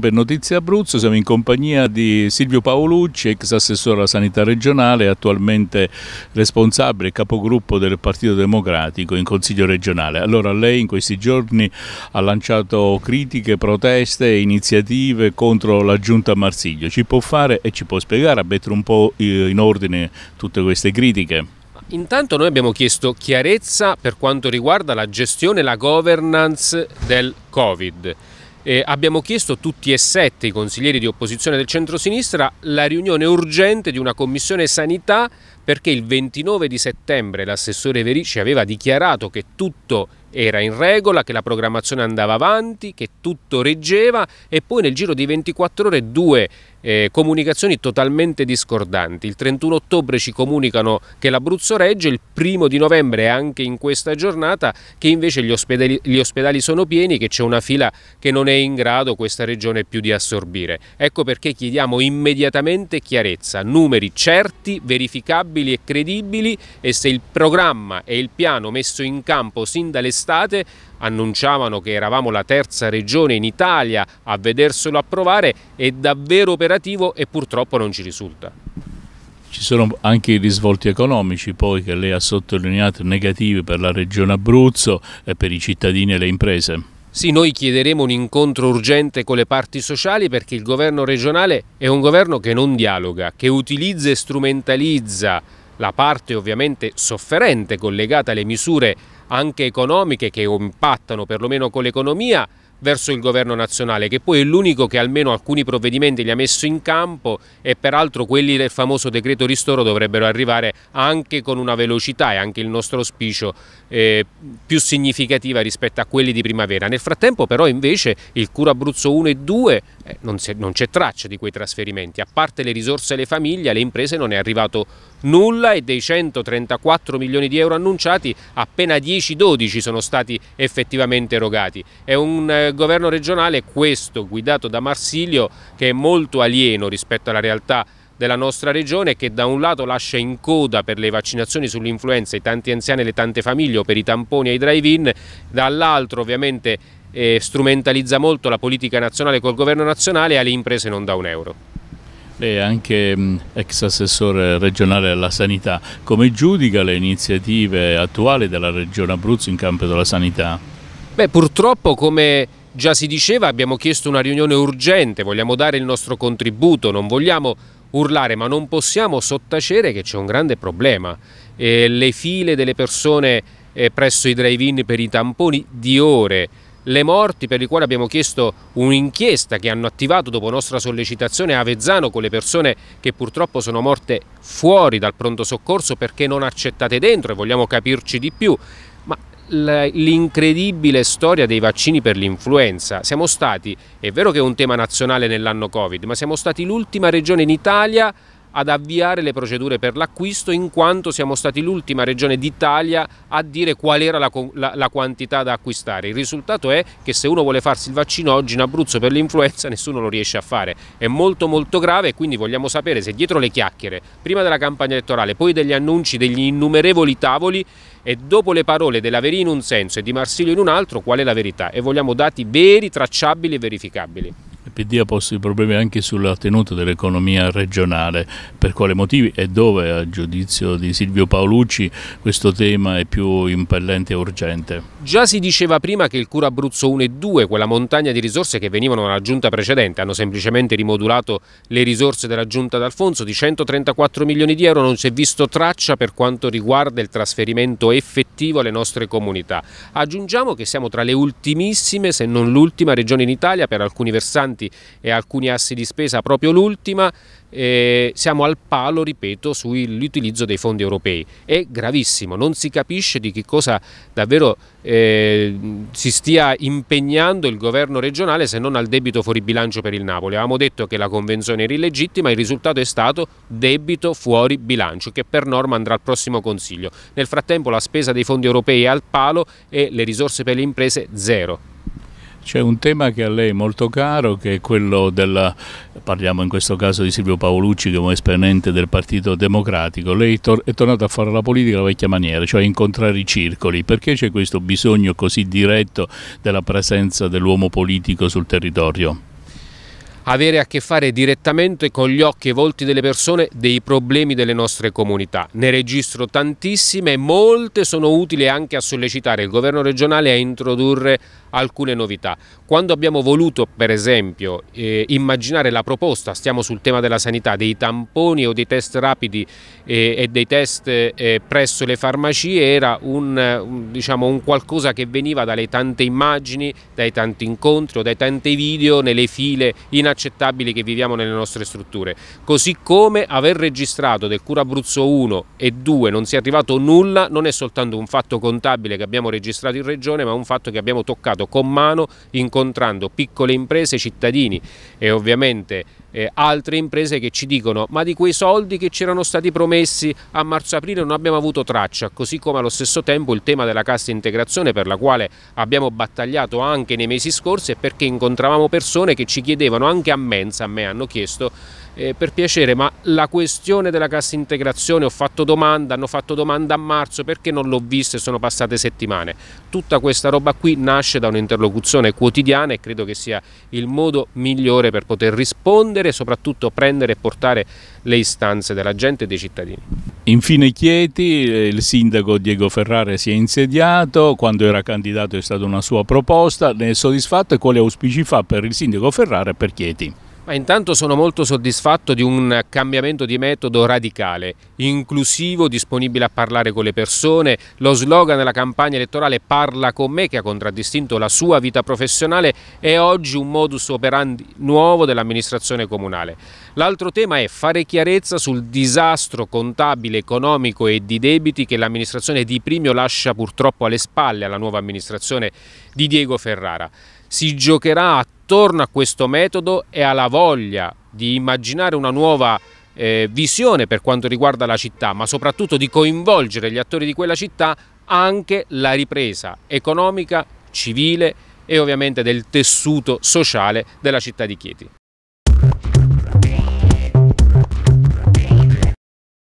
Per Notizie Abruzzo siamo in compagnia di Silvio Paolucci, ex assessore alla sanità regionale, e attualmente responsabile e capogruppo del Partito Democratico in Consiglio regionale. Allora lei in questi giorni ha lanciato critiche, proteste e iniziative contro la giunta Marsiglio. Ci può fare e ci può spiegare a mettere un po' in ordine tutte queste critiche? Intanto noi abbiamo chiesto chiarezza per quanto riguarda la gestione e la governance del Covid. Eh, abbiamo chiesto tutti e sette i consiglieri di opposizione del centrosinistra la riunione urgente di una commissione sanità perché il 29 di settembre l'assessore Verici aveva dichiarato che tutto era in regola, che la programmazione andava avanti, che tutto reggeva e poi nel giro di 24 ore due eh, comunicazioni totalmente discordanti. Il 31 ottobre ci comunicano che l'Abruzzo regge, il primo di novembre anche in questa giornata che invece gli ospedali, gli ospedali sono pieni, che c'è una fila che non è in grado questa regione più di assorbire. Ecco perché chiediamo immediatamente chiarezza, numeri certi, verificabili affidabili e credibili e se il programma e il piano messo in campo sin dall'estate annunciavano che eravamo la terza regione in Italia a vederselo approvare è davvero operativo e purtroppo non ci risulta. Ci sono anche i risvolti economici poi che lei ha sottolineato negativi per la regione Abruzzo e per i cittadini e le imprese. Sì, noi chiederemo un incontro urgente con le parti sociali perché il governo regionale è un governo che non dialoga, che utilizza e strumentalizza la parte ovviamente sofferente collegata alle misure anche economiche che impattano perlomeno con l'economia, verso il governo nazionale, che poi è l'unico che almeno alcuni provvedimenti li ha messo in campo e peraltro quelli del famoso decreto ristoro dovrebbero arrivare anche con una velocità e anche il nostro auspicio eh, più significativa rispetto a quelli di primavera. Nel frattempo però invece il Cura Abruzzo 1 e 2 eh, non, c'è traccia di quei trasferimenti, a parte le risorse e le famiglie, alle imprese non è arrivato nulla e dei 134 milioni di euro annunciati appena 10-12 sono stati effettivamente erogati. È un eh, governo regionale, questo guidato da Marsilio, che è molto alieno rispetto alla realtà della nostra regione che da un lato lascia in coda per le vaccinazioni sull'influenza i tanti anziani e le tante famiglie o per i tamponi ai drive-in, dall'altro ovviamente eh, strumentalizza molto la politica nazionale col governo nazionale e alle imprese non dà un euro. Lei è anche mm, ex assessore regionale alla sanità, come giudica le iniziative attuali della regione Abruzzo in campo della sanità? Beh, purtroppo come già si diceva abbiamo chiesto una riunione urgente, vogliamo dare il nostro contributo, non vogliamo urlare ma non possiamo sottacere che c'è un grande problema. Eh, le file delle persone eh, presso i drive-in per i tamponi di ore, le morti per le quali abbiamo chiesto un'inchiesta che hanno attivato dopo nostra sollecitazione a Avezzano con le persone che purtroppo sono morte fuori dal pronto soccorso perché non accettate dentro e vogliamo capirci di più. Ma l'incredibile storia dei vaccini per l'influenza. Siamo stati, è vero che è un tema nazionale nell'anno Covid, ma siamo stati l'ultima regione in Italia ad avviare le procedure per l'acquisto in quanto siamo stati l'ultima regione d'Italia a dire qual era la, la, la, quantità da acquistare. Il risultato è che se uno vuole farsi il vaccino oggi in Abruzzo per l'influenza nessuno lo riesce a fare. È molto molto grave e quindi vogliamo sapere se dietro le chiacchiere, prima della campagna elettorale, poi degli annunci degli innumerevoli tavoli e dopo le parole della Verì in un senso e di Marsilio in un altro, qual è la verità e vogliamo dati veri, tracciabili e verificabili. Il PD ha posto i problemi anche sulla tenuta dell'economia regionale, per quale motivi e dove a giudizio di Silvio Paolucci questo tema è più impellente e urgente. Già si diceva prima che il Cura Abruzzo 1 e 2, quella montagna di risorse che venivano dalla giunta precedente, hanno semplicemente rimodulato le risorse della giunta d'Alfonso, di 134 milioni di euro non si è visto traccia per quanto riguarda il trasferimento effettivo alle nostre comunità. Aggiungiamo che siamo tra le ultimissime, se non l'ultima regione in Italia per alcuni versanti investimenti e alcuni assi di spesa, proprio l'ultima, eh, siamo al palo, ripeto, sull'utilizzo dei fondi europei. È gravissimo, non si capisce di che cosa davvero eh, si stia impegnando il governo regionale se non al debito fuori bilancio per il Napoli. Avevamo detto che la convenzione era illegittima, il risultato è stato debito fuori bilancio, che per norma andrà al prossimo Consiglio. Nel frattempo la spesa dei fondi europei è al palo e le risorse per le imprese zero. C'è un tema che a lei è molto caro, che è quello della, parliamo in questo caso di Silvio Paolucci come esponente del Partito Democratico, lei tor è tornato a fare la politica alla vecchia maniera, cioè incontrare i circoli, perché c'è questo bisogno così diretto della presenza dell'uomo politico sul territorio? avere a che fare direttamente con gli occhi e i volti delle persone dei problemi delle nostre comunità. Ne registro tantissime e molte sono utili anche a sollecitare il governo regionale a introdurre alcune novità. Quando abbiamo voluto per esempio eh, immaginare la proposta, stiamo sul tema della sanità, dei tamponi o dei test rapidi eh, e dei test eh, presso le farmacie era un, un, diciamo, un qualcosa che veniva dalle tante immagini, dai tanti incontri o dai tanti video nelle file inaccessibili inaccettabili che viviamo nelle nostre strutture, così come aver registrato del Cura Abruzzo 1 e 2 non sia arrivato nulla non è soltanto un fatto contabile che abbiamo registrato in Regione ma un fatto che abbiamo toccato con mano incontrando piccole imprese, cittadini e ovviamente eh, altre imprese che ci dicono ma di quei soldi che ci erano stati promessi a marzo-aprile non abbiamo avuto traccia, così come allo stesso tempo il tema della cassa integrazione per la quale abbiamo battagliato anche nei mesi scorsi e perché incontravamo persone che ci chiedevano anche a Mensa, a me hanno chiesto eh, per piacere, ma la questione della cassa integrazione, ho fatto domanda, hanno fatto domanda a marzo, perché non l'ho vista e sono passate settimane? Tutta questa roba qui nasce da un'interlocuzione quotidiana e credo che sia il modo migliore per poter rispondere e soprattutto prendere e portare le istanze della gente e dei cittadini. Infine Chieti, eh, il sindaco Diego Ferrare si è insediato, quando era candidato è stata una sua proposta, ne è soddisfatto e quali auspici fa per il sindaco Ferrare e per Chieti? Ma intanto sono molto soddisfatto di un cambiamento di metodo radicale, inclusivo, disponibile a parlare con le persone. Lo slogan della campagna elettorale Parla con me, che ha contraddistinto la sua vita professionale, è oggi un modus operandi nuovo dell'amministrazione comunale. L'altro tema è fare chiarezza sul disastro contabile, economico e di debiti che l'amministrazione di Primio lascia purtroppo alle spalle alla nuova amministrazione di Diego Ferrara si giocherà attorno a questo metodo e alla voglia di immaginare una nuova eh, visione per quanto riguarda la città, ma soprattutto di coinvolgere gli attori di quella città anche la ripresa economica, civile e ovviamente del tessuto sociale della città di Chieti.